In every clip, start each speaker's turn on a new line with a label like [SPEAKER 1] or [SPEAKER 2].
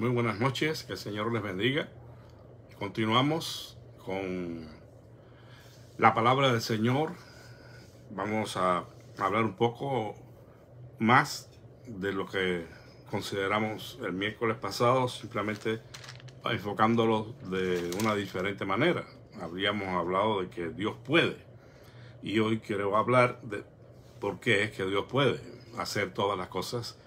[SPEAKER 1] Muy buenas noches, que el Señor les bendiga. Continuamos con la palabra del Señor. Vamos a hablar un poco más de lo que consideramos el miércoles pasado, simplemente enfocándolo de una diferente manera. Habríamos hablado de que Dios puede. Y hoy quiero hablar de por qué es que Dios puede hacer todas las cosas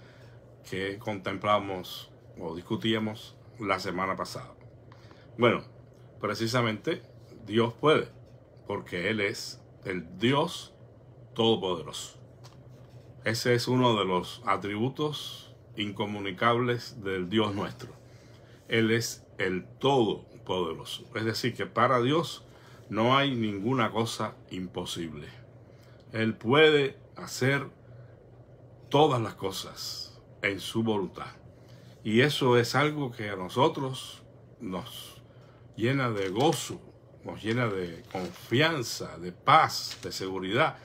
[SPEAKER 1] que contemplamos o discutíamos la semana pasada. Bueno, precisamente Dios puede, porque Él es el Dios Todopoderoso. Ese es uno de los atributos incomunicables del Dios nuestro. Él es el Todopoderoso. Es decir, que para Dios no hay ninguna cosa imposible. Él puede hacer todas las cosas en su voluntad. Y eso es algo que a nosotros nos llena de gozo, nos llena de confianza, de paz, de seguridad,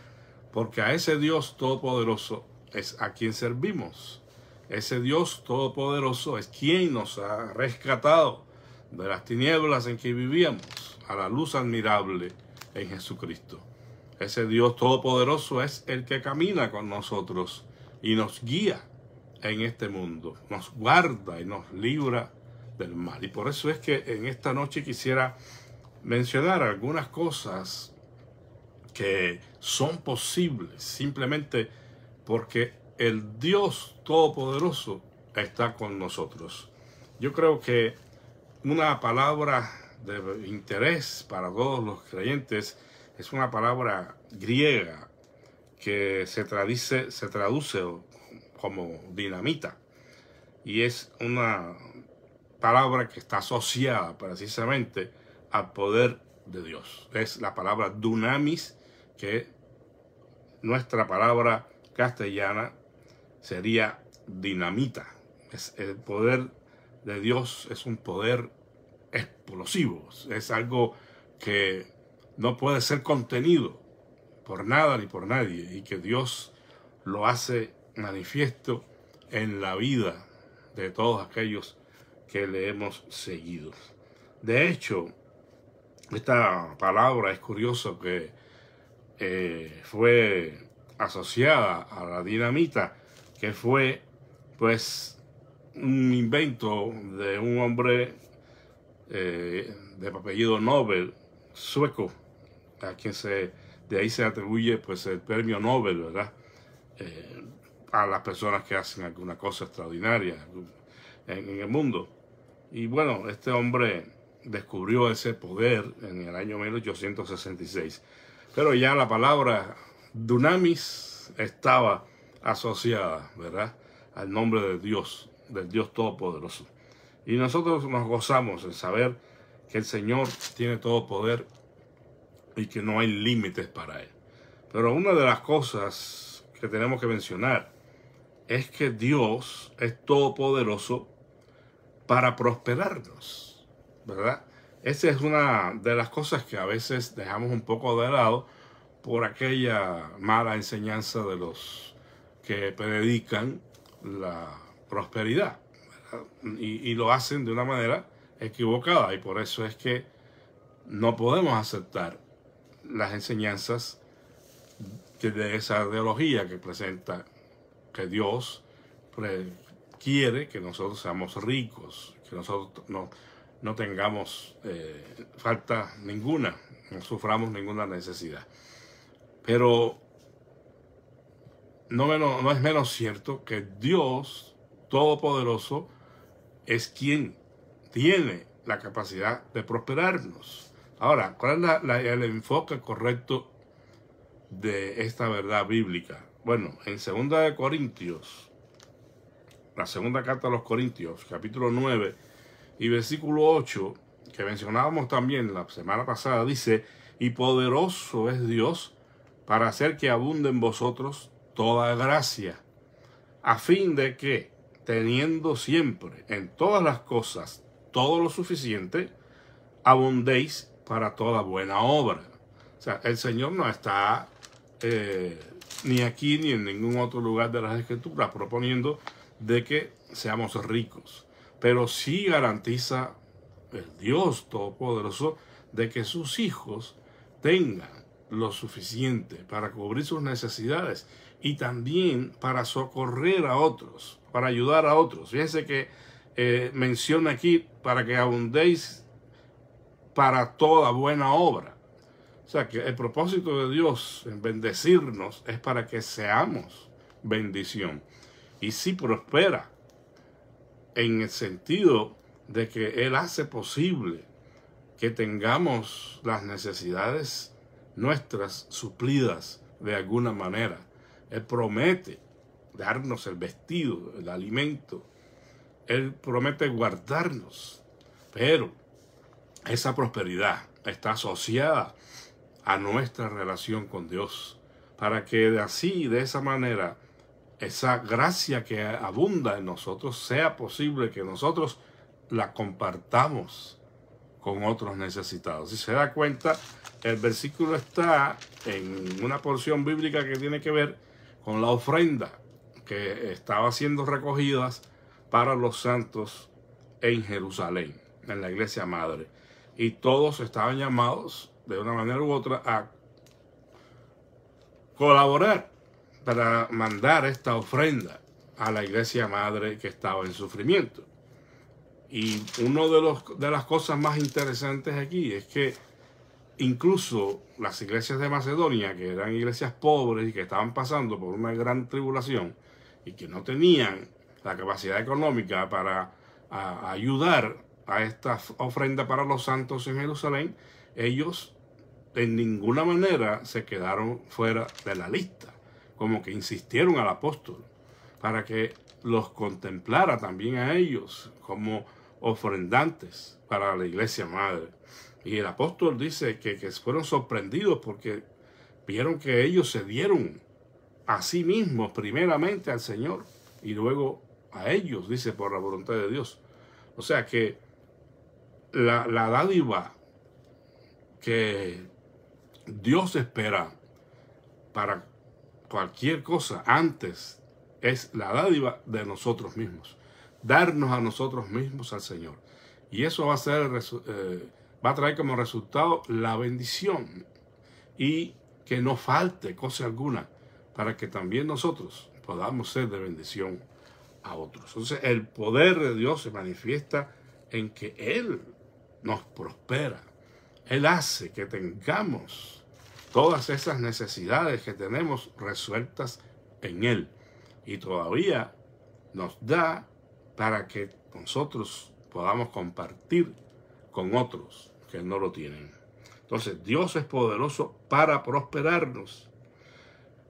[SPEAKER 1] porque a ese Dios todopoderoso es a quien servimos. Ese Dios todopoderoso es quien nos ha rescatado de las tinieblas en que vivíamos a la luz admirable en Jesucristo. Ese Dios todopoderoso es el que camina con nosotros y nos guía en este mundo. Nos guarda y nos libra del mal. Y por eso es que en esta noche quisiera mencionar algunas cosas que son posibles simplemente porque el Dios Todopoderoso está con nosotros. Yo creo que una palabra de interés para todos los creyentes es una palabra griega que se traduce, se traduce como dinamita. Y es una palabra que está asociada precisamente al poder de Dios. Es la palabra dunamis, que nuestra palabra castellana sería dinamita. Es el poder de Dios es un poder explosivo, es algo que no puede ser contenido por nada ni por nadie y que Dios lo hace manifiesto en la vida de todos aquellos que le hemos seguido. De hecho, esta palabra es curioso que eh, fue asociada a la dinamita, que fue pues un invento de un hombre eh, de apellido Nobel sueco, a quien se, de ahí se atribuye pues el premio Nobel, ¿verdad? Eh, a las personas que hacen alguna cosa extraordinaria en, el mundo. Y bueno, este hombre descubrió ese poder en el año 1866. Pero ya la palabra dunamis estaba asociada, ¿verdad? Al nombre de Dios, del Dios Todopoderoso. Y nosotros nos gozamos en saber que el Señor tiene todo poder y que no hay límites para Él. Pero una de las cosas que tenemos que mencionar es que Dios es todopoderoso para prosperarnos, ¿verdad? Esa es una de las cosas que a veces dejamos un poco de lado por aquella mala enseñanza de los que predican la prosperidad. Y, y, lo hacen de una manera equivocada y por eso es que no podemos aceptar las enseñanzas de esa ideología que presenta que Dios quiere que nosotros seamos ricos, que nosotros no, tengamos eh, falta ninguna, no suframos ninguna necesidad. Pero no, no es menos cierto que Dios Todopoderoso es quien tiene la capacidad de prosperarnos. Ahora, ¿cuál es el enfoque correcto de esta verdad bíblica? Bueno, en 2 de Corintios, la segunda carta a los Corintios, capítulo 9 y versículo 8, que mencionábamos también la semana pasada, dice, y poderoso es Dios para hacer que abunde en vosotros toda gracia, a fin de que, teniendo siempre en todas las cosas todo lo suficiente, abundéis para toda buena obra. O sea, el Señor no está eh, ni aquí ni en ningún otro lugar de las escrituras, proponiendo de que seamos ricos. Pero sí garantiza el Dios Todopoderoso de que sus hijos tengan lo suficiente para cubrir sus necesidades y también para socorrer a otros, para ayudar a otros. Fíjense que eh, menciona aquí para que abundéis para toda buena obra. O sea que el propósito de Dios en bendecirnos es para que seamos bendición. Y si prospera en el sentido de que Él hace posible que tengamos las necesidades nuestras suplidas de alguna manera. Él promete darnos el vestido, el alimento. Él promete guardarnos. Pero esa prosperidad está asociada a nuestra relación con Dios, para que de así, de esa manera, esa gracia que abunda en nosotros sea posible que nosotros la compartamos con otros necesitados. Si se da cuenta, el versículo está en una porción bíblica que tiene que ver con la ofrenda que estaba siendo recogidas para los santos en Jerusalén, en la iglesia madre. Y todos estaban llamados de una manera u otra a colaborar para mandar esta ofrenda a la iglesia madre que estaba en sufrimiento. Y una de, de las cosas más interesantes aquí es que incluso las iglesias de Macedonia, que eran iglesias pobres y que estaban pasando por una gran tribulación y que no tenían la capacidad económica para ayudar a esta ofrenda para los santos en Jerusalén, ellos en ninguna manera se quedaron fuera de la lista, como que insistieron al apóstol para que los contemplara también a ellos como ofrendantes para la iglesia madre. Y el apóstol dice que, fueron sorprendidos porque vieron que ellos se dieron a sí mismos primeramente al Señor y luego a ellos, dice, por la voluntad de Dios. O sea que la, la dádiva que Dios espera para cualquier cosa antes es la dádiva de nosotros mismos, darnos a nosotros mismos al Señor. Y eso va a ser, eh, va a traer como resultado la bendición y que no falte cosa alguna para que también nosotros podamos ser de bendición a otros. Entonces el poder de Dios se manifiesta en que Él nos prospera. Él hace que tengamos todas esas necesidades que tenemos resueltas en Él. Y todavía nos da para que nosotros podamos compartir con otros que no lo tienen. Entonces Dios es poderoso para prosperarnos.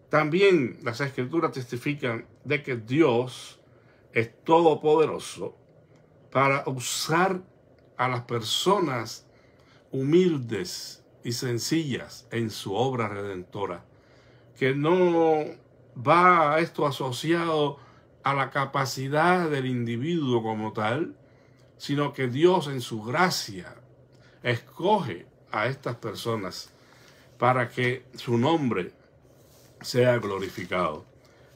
[SPEAKER 1] También las escrituras testifican de que Dios es todopoderoso para usar a las personas humildes y sencillas en su obra redentora, que no va esto asociado a la capacidad del individuo como tal, sino que Dios en su gracia escoge a estas personas para que su nombre sea glorificado.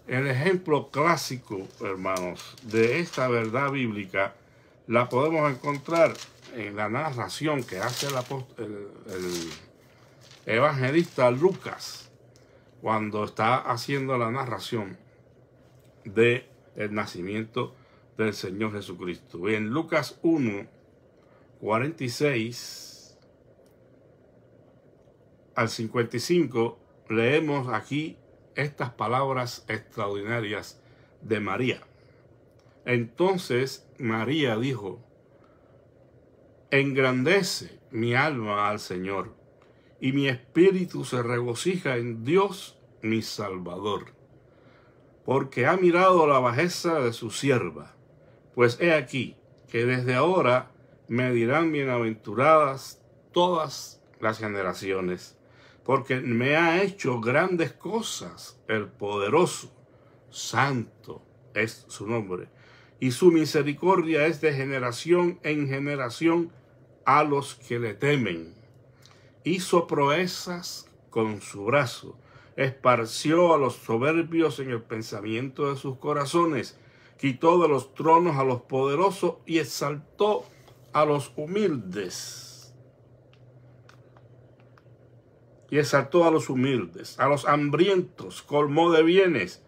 [SPEAKER 1] El ejemplo clásico, hermanos, de esta verdad bíblica la podemos encontrar en la narración que hace el, evangelista Lucas cuando está haciendo la narración ...del nacimiento del Señor Jesucristo. En Lucas 1, 46 al 55 leemos aquí estas palabras extraordinarias de María. Entonces María dijo, Engrandece mi alma al Señor, y mi espíritu se regocija en Dios mi Salvador, porque ha mirado la bajeza de su sierva. Pues he aquí que desde ahora me dirán bienaventuradas todas las generaciones, porque me ha hecho grandes cosas el poderoso, santo es su nombre, y su misericordia es de generación en generación a los que le temen. Hizo proezas con su brazo, esparció a los soberbios en el pensamiento de sus corazones, quitó de los tronos a los poderosos y exaltó a los humildes. Y exaltó a los humildes, a los hambrientos colmó de bienes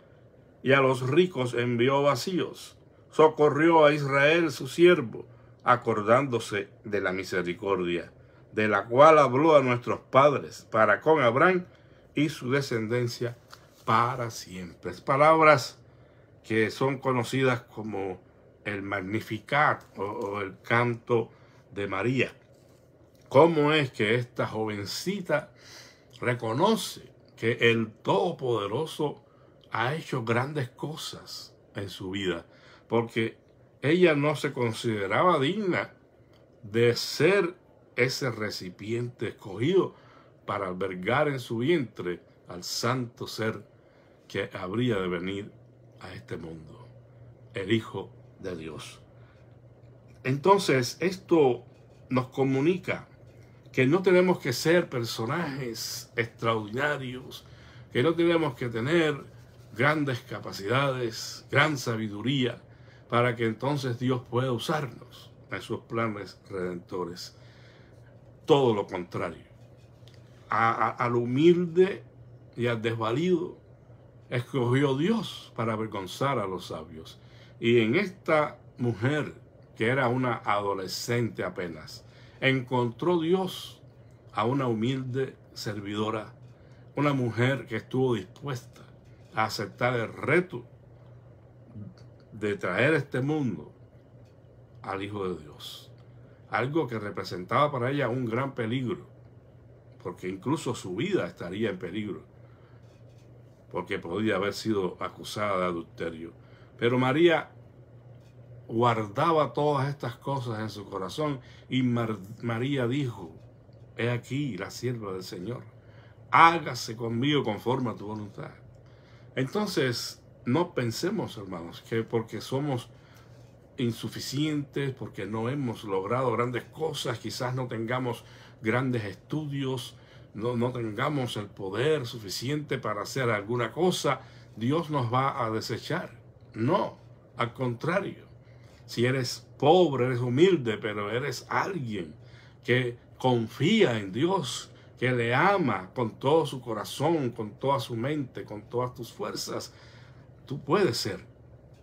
[SPEAKER 1] y a los ricos envió vacíos. Socorrió a Israel su siervo acordándose de la misericordia, de la cual habló a nuestros padres para con Abraham y su descendencia para siempre. palabras que son conocidas como el Magnificat o, o el canto de María. ¿Cómo es que esta jovencita reconoce que el Todopoderoso ha hecho grandes cosas en su vida? Porque ella no se consideraba digna de ser ese recipiente escogido para albergar en su vientre al santo ser que habría de venir a este mundo, el Hijo de Dios. Entonces, esto nos comunica que no tenemos que ser personajes extraordinarios, que no tenemos que tener grandes capacidades, gran sabiduría, para que entonces Dios pueda usarnos en sus planes redentores. Todo lo contrario. al humilde y al desvalido escogió Dios para avergonzar a los sabios. Y en esta mujer, que era una adolescente apenas, encontró Dios a una humilde servidora, una mujer que estuvo dispuesta a aceptar el reto de traer este mundo al Hijo de Dios. Algo que representaba para ella un gran peligro, porque incluso su vida estaría en peligro, porque podía haber sido acusada de adulterio. Pero María guardaba todas estas cosas en su corazón y María dijo, he aquí la sierva del Señor, hágase conmigo conforme a tu voluntad. Entonces, no pensemos, hermanos, que porque somos insuficientes, porque no hemos logrado grandes cosas, quizás no tengamos grandes estudios, no, tengamos el poder suficiente para hacer alguna cosa, Dios nos va a desechar. No, al contrario. Si eres pobre, eres humilde, pero eres alguien que confía en Dios, que le ama con todo su corazón, con toda su mente, con todas tus fuerzas, tú puedes ser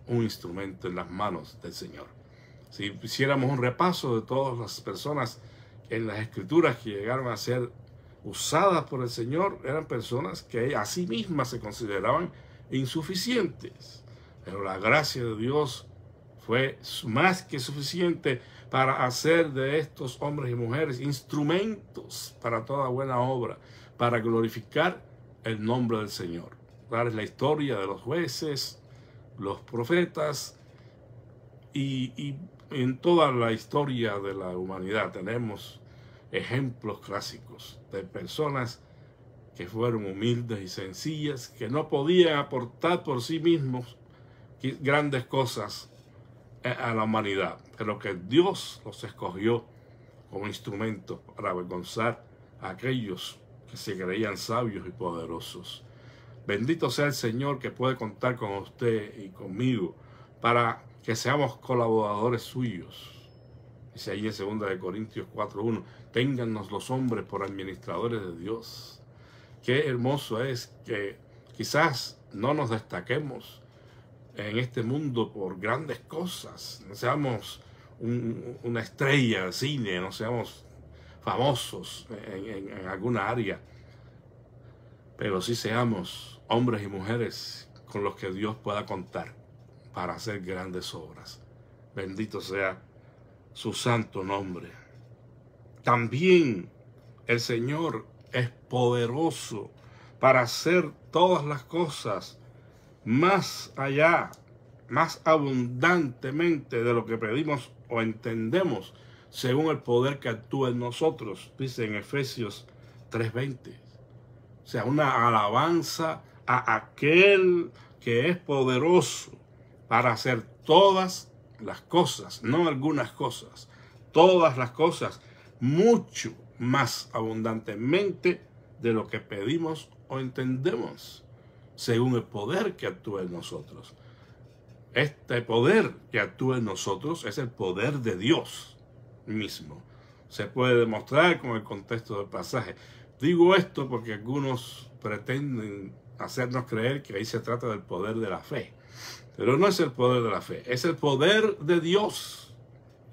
[SPEAKER 1] un instrumento en las manos del Señor. Si hiciéramos un repaso de todas las personas en las escrituras que llegaron a ser usadas por el Señor, eran personas que a sí mismas se consideraban insuficientes. Pero la gracia de Dios fue más que suficiente para hacer de estos hombres y mujeres instrumentos para toda buena obra, para glorificar el nombre del Señor es la historia de los jueces, los profetas y, en toda la historia de la humanidad tenemos ejemplos clásicos de personas que fueron humildes y sencillas, que no podían aportar por sí mismos grandes cosas eh, a la humanidad, pero que Dios los escogió como instrumento para avergonzar a aquellos que se creían sabios y poderosos. Bendito sea el Señor que puede contar con usted y conmigo para que seamos colaboradores suyos. Dice ahí en 2 Corintios 4.1, téngannos los hombres por administradores de Dios. Qué hermoso es que quizás no nos destaquemos en este mundo por grandes cosas. No seamos una estrella de cine, no seamos famosos en, en alguna área, pero sí seamos hombres y mujeres con los que Dios pueda contar para hacer grandes obras. Bendito sea su santo nombre. También el Señor es poderoso para hacer todas las cosas más allá, más abundantemente de lo que pedimos o entendemos, según el poder que actúa en nosotros, dice en Efesios 3:20. O sea, una alabanza a aquel que es poderoso para hacer todas las cosas, no algunas cosas, todas las cosas, mucho más abundantemente de lo que pedimos o entendemos, según el poder que actúa en nosotros. Este poder que actúa en nosotros es el poder de Dios mismo. Se puede demostrar con el contexto del pasaje. Digo esto porque algunos pretenden hacernos creer que ahí se trata del poder de la fe. Pero no es el poder de la fe, es el poder de Dios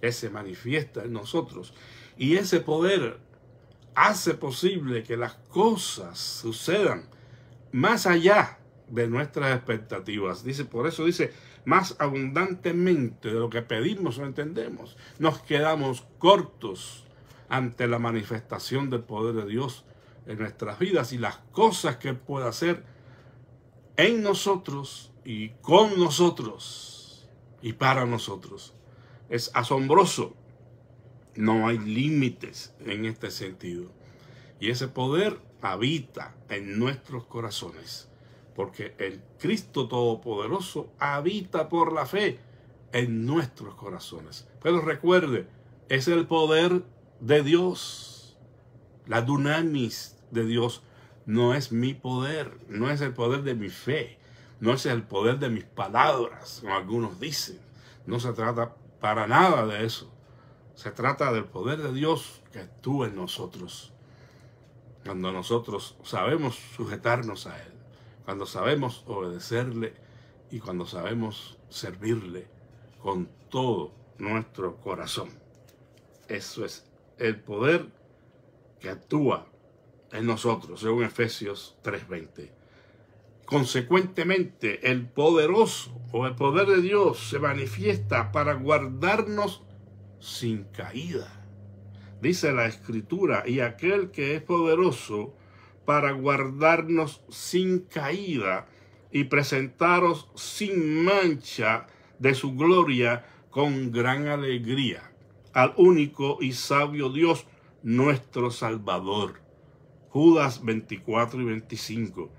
[SPEAKER 1] que se manifiesta en nosotros. Y ese poder hace posible que las cosas sucedan más allá de nuestras expectativas. Dice, por eso dice, más abundantemente de lo que pedimos o entendemos, nos quedamos cortos ante la manifestación del poder de Dios en nuestras vidas y las cosas que puede hacer en nosotros y con nosotros y para nosotros. Es asombroso. No hay límites en este sentido. Y ese poder habita en nuestros corazones, porque el Cristo Todopoderoso habita por la fe en nuestros corazones. Pero recuerde, es el poder de Dios, la dunamis de Dios no es mi poder, no es el poder de mi fe, no es el poder de mis palabras, como algunos dicen. No se trata para nada de eso. Se trata del poder de Dios que actúa en nosotros. Cuando nosotros sabemos sujetarnos a Él, cuando sabemos obedecerle y cuando sabemos servirle con todo nuestro corazón. Eso es el poder que actúa en nosotros, según Efesios 3:20. Consecuentemente, el poderoso o el poder de Dios se manifiesta para guardarnos sin caída. Dice la escritura, y aquel que es poderoso para guardarnos sin caída y presentaros sin mancha de su gloria con gran alegría al único y sabio Dios, nuestro Salvador Judas 24 y 25.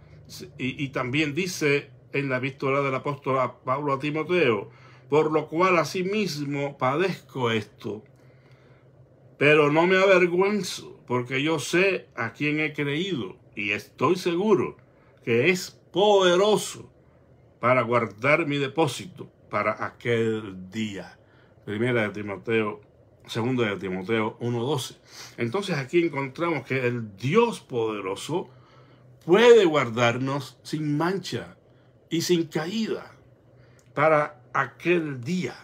[SPEAKER 1] Y, también dice en la epístola del apóstol Pablo a Timoteo, por lo cual asimismo padezco esto, pero no me avergüenzo, porque yo sé a quién he creído y estoy seguro que es poderoso para guardar mi depósito para aquel día. Primera de Timoteo Segundo de Timoteo 1.12. Entonces aquí encontramos que el Dios poderoso puede guardarnos sin mancha y sin caída para aquel día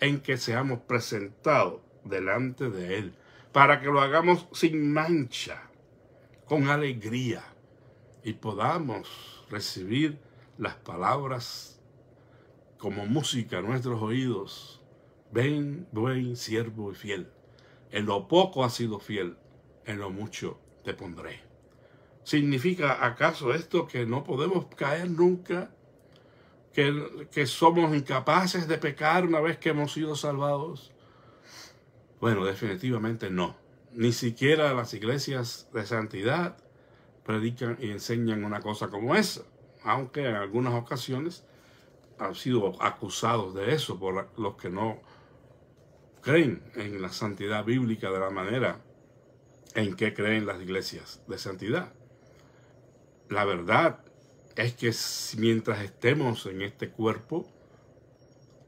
[SPEAKER 1] en que seamos presentados delante de Él, para que lo hagamos sin mancha, con alegría, y podamos recibir las palabras como música a nuestros oídos Ven, buen siervo y fiel. En lo poco has sido fiel, en lo mucho te pondré. ¿Significa acaso esto que no podemos caer nunca? ¿Que, que somos incapaces de pecar una vez que hemos sido salvados? Bueno, definitivamente no. Ni siquiera las iglesias de santidad predican y enseñan una cosa como esa, aunque en algunas ocasiones han sido acusados de eso por los que no creen en la santidad bíblica de la manera en que creen las iglesias de santidad. La verdad es que mientras estemos en este cuerpo,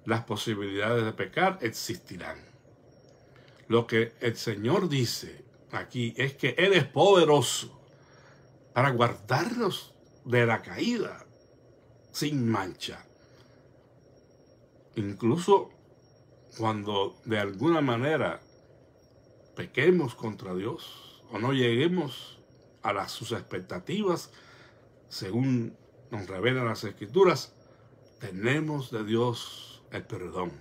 [SPEAKER 1] las posibilidades de pecar existirán. Lo que el Señor dice aquí es que Él es poderoso para guardarnos de la caída sin mancha. Incluso cuando de alguna manera pequemos contra Dios o no lleguemos a las, sus expectativas, según nos revelan las escrituras, tenemos de Dios el perdón.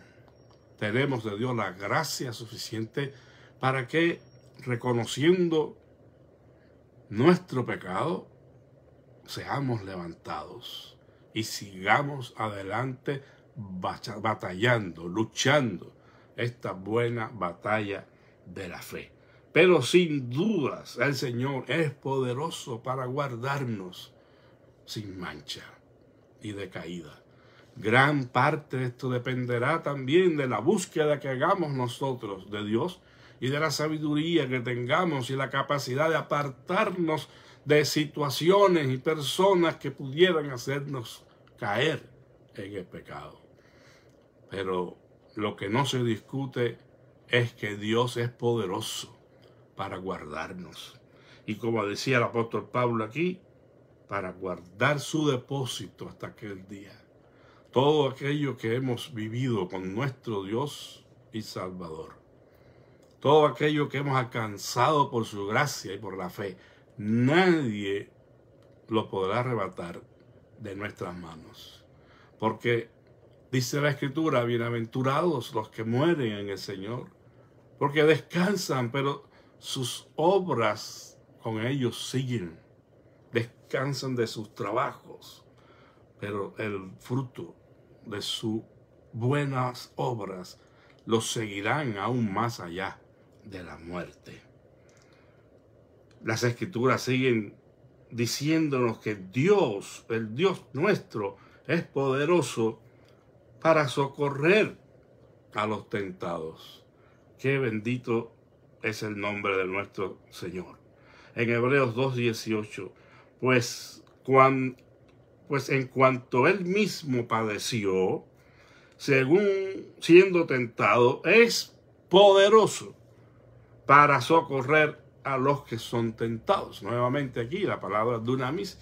[SPEAKER 1] Tenemos de Dios la gracia suficiente para que, reconociendo nuestro pecado, seamos levantados y sigamos adelante batallando, luchando esta buena batalla de la fe. Pero sin dudas el Señor es poderoso para guardarnos sin mancha y de caída. Gran parte de esto dependerá también de la búsqueda que hagamos nosotros de Dios y de la sabiduría que tengamos y la capacidad de apartarnos de situaciones y personas que pudieran hacernos caer en el pecado. Pero lo que no se discute es que Dios es poderoso para guardarnos. Y como decía el apóstol Pablo aquí, para guardar su depósito hasta aquel día. Todo aquello que hemos vivido con nuestro Dios y Salvador. Todo aquello que hemos alcanzado por su gracia y por la fe. Nadie lo podrá arrebatar de nuestras manos. Porque Dice la escritura, bienaventurados los que mueren en el Señor, porque descansan, pero sus obras con ellos siguen. Descansan de sus trabajos, pero el fruto de sus buenas obras los seguirán aún más allá de la muerte. Las escrituras siguen diciéndonos que Dios, el Dios nuestro, es poderoso para socorrer a los tentados. Qué bendito es el nombre de nuestro Señor. En Hebreos 2.18, pues, pues en cuanto él mismo padeció, según siendo tentado, es poderoso para socorrer a los que son tentados. Nuevamente aquí la palabra dunamis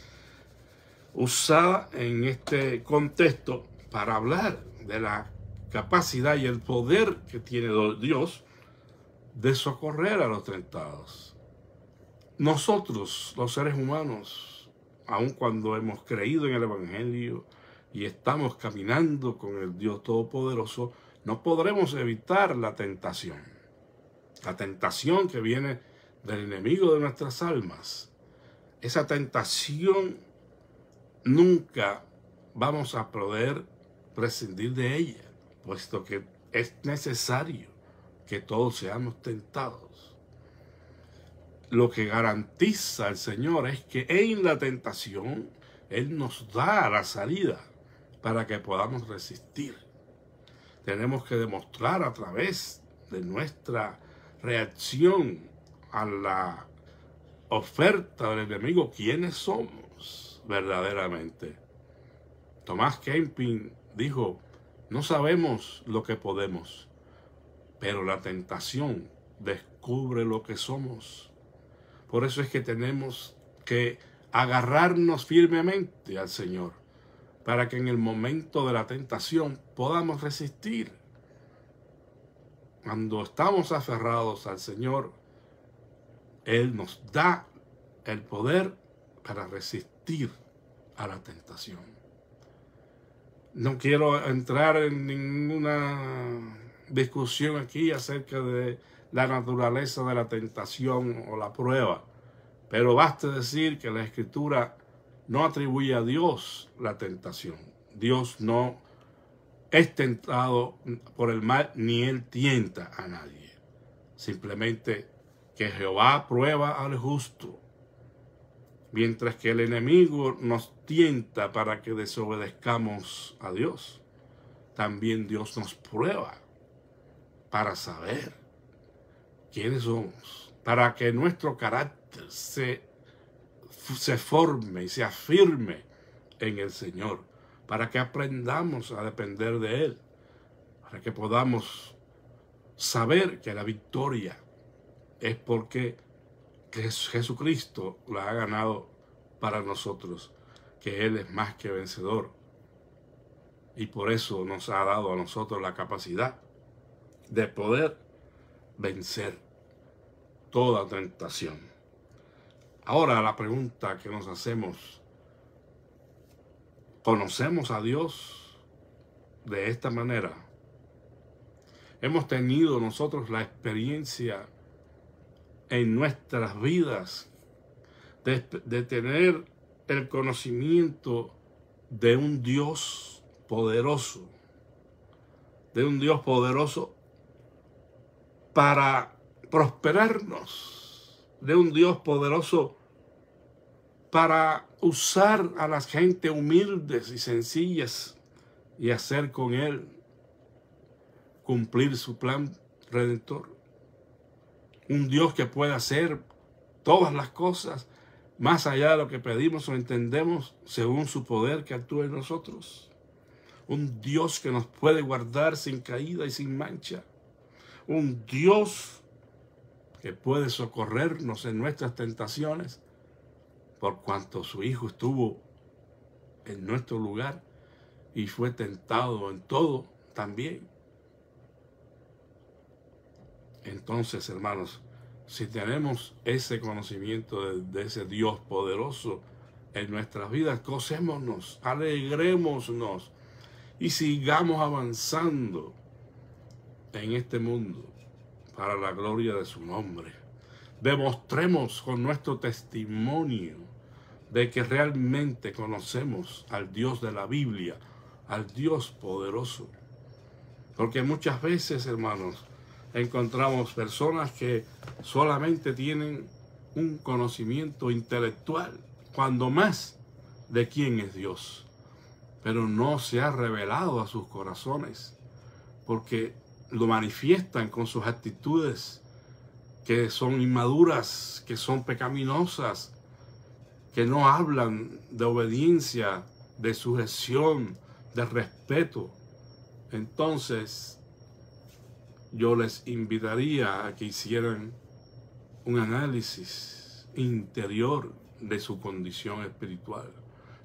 [SPEAKER 1] usada en este contexto para hablar de la capacidad y el poder que tiene Dios de socorrer a los tentados. Nosotros, los seres humanos, aun cuando hemos creído en el Evangelio y estamos caminando con el Dios Todopoderoso, no podremos evitar la tentación. La tentación que viene del enemigo de nuestras almas. Esa tentación nunca vamos a poder prescindir de ella, puesto que es necesario que todos seamos tentados. Lo que garantiza el Señor es que en la tentación Él nos da la salida para que podamos resistir. Tenemos que demostrar a través de nuestra reacción a la oferta del enemigo quiénes somos verdaderamente. Tomás Kempin dijo, no sabemos lo que podemos, pero la tentación descubre lo que somos. Por eso es que tenemos que agarrarnos firmemente al Señor, para que en el momento de la tentación podamos resistir. Cuando estamos aferrados al Señor, Él nos da el poder para resistir a la tentación. No quiero entrar en ninguna discusión aquí acerca de la naturaleza de la tentación o la prueba, pero basta decir que la escritura no atribuye a Dios la tentación. Dios no es tentado por el mal ni él tienta a nadie. Simplemente que Jehová prueba al justo mientras que el enemigo nos tienta para que desobedezcamos a Dios, también Dios nos prueba para saber quiénes somos, para que nuestro carácter se, se forme y se afirme en el Señor, para que aprendamos a depender de Él, para que podamos saber que la victoria es porque que Jesucristo la ha ganado para nosotros, que Él es más que vencedor. Y por eso nos ha dado a nosotros la capacidad de poder vencer toda tentación. Ahora la pregunta que nos hacemos, ¿conocemos a Dios de esta manera? ¿Hemos tenido nosotros la experiencia en nuestras vidas de, tener el conocimiento de un Dios poderoso, de un Dios poderoso para prosperarnos, de un Dios poderoso para usar a las gente humildes y sencillas y hacer con él cumplir su plan redentor un Dios que puede hacer todas las cosas más allá de lo que pedimos o entendemos según su poder que actúa en nosotros. Un Dios que nos puede guardar sin caída y sin mancha. Un Dios que puede socorrernos en nuestras tentaciones por cuanto su Hijo estuvo en nuestro lugar y fue tentado en todo también entonces, hermanos, si tenemos ese conocimiento de, ese Dios poderoso en nuestras vidas, gocémonos, alegrémonos y sigamos avanzando en este mundo para la gloria de su nombre. Demostremos con nuestro testimonio de que realmente conocemos al Dios de la Biblia, al Dios poderoso. Porque muchas veces, hermanos, encontramos personas que solamente tienen un conocimiento intelectual, cuando más de quién es Dios, pero no se ha revelado a sus corazones, porque lo manifiestan con sus actitudes que son inmaduras, que son pecaminosas, que no hablan de obediencia, de sujeción, de respeto. Entonces, yo les invitaría a que hicieran un análisis interior de su condición espiritual.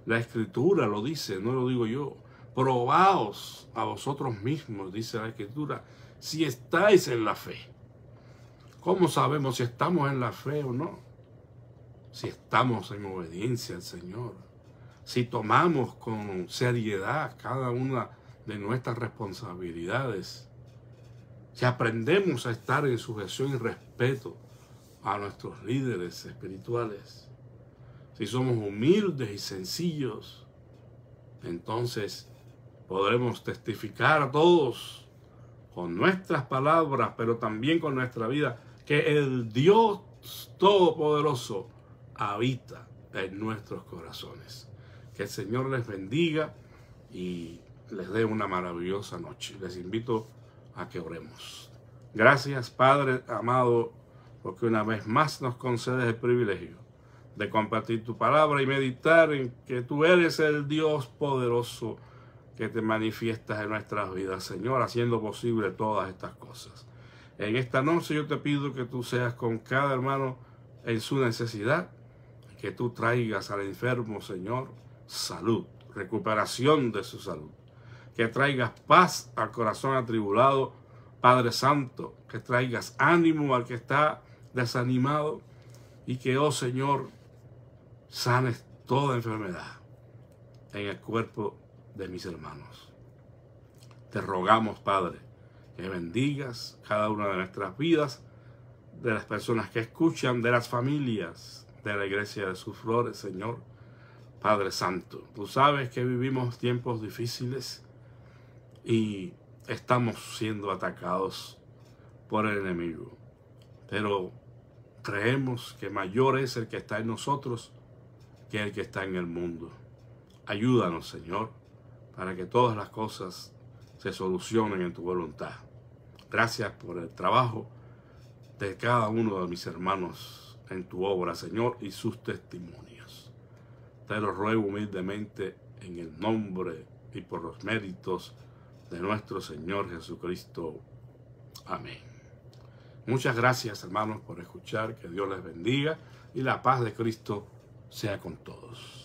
[SPEAKER 1] La escritura lo dice, no lo digo yo. Probaos a vosotros mismos, dice la escritura, si estáis en la fe. ¿Cómo sabemos si estamos en la fe o no? Si estamos en obediencia al Señor. Si tomamos con seriedad cada una de nuestras responsabilidades que aprendemos a estar en sujeción y respeto a nuestros líderes espirituales, si somos humildes y sencillos, entonces podremos testificar a todos con nuestras palabras, pero también con nuestra vida, que el Dios Todopoderoso habita en nuestros corazones. Que el Señor les bendiga y les dé una maravillosa noche. Les invito a que oremos. Gracias, Padre amado, porque una vez más nos concedes el privilegio de compartir tu palabra y meditar en que tú eres el Dios poderoso que te manifiestas en nuestras vidas, Señor, haciendo posible todas estas cosas. En esta noche yo te pido que tú seas con cada hermano en su necesidad, que tú traigas al enfermo, Señor, salud, recuperación de su salud que traigas paz al corazón atribulado, Padre Santo, que traigas ánimo al que está desanimado y que, oh Señor, sanes toda enfermedad en el cuerpo de mis hermanos. Te rogamos, Padre, que bendigas cada una de nuestras vidas, de las personas que escuchan, de las familias de la iglesia de sus flores, Señor. Padre Santo, tú sabes que vivimos tiempos difíciles y estamos siendo atacados por el enemigo. Pero creemos que mayor es el que está en nosotros que el que está en el mundo. Ayúdanos, Señor, para que todas las cosas se solucionen en tu voluntad. Gracias por el trabajo de cada uno de mis hermanos en tu obra, Señor, y sus testimonios. Te lo ruego humildemente en el nombre y por los méritos de nuestro Señor Jesucristo. Amén. Muchas gracias hermanos por escuchar, que Dios les bendiga y la paz de Cristo sea con todos.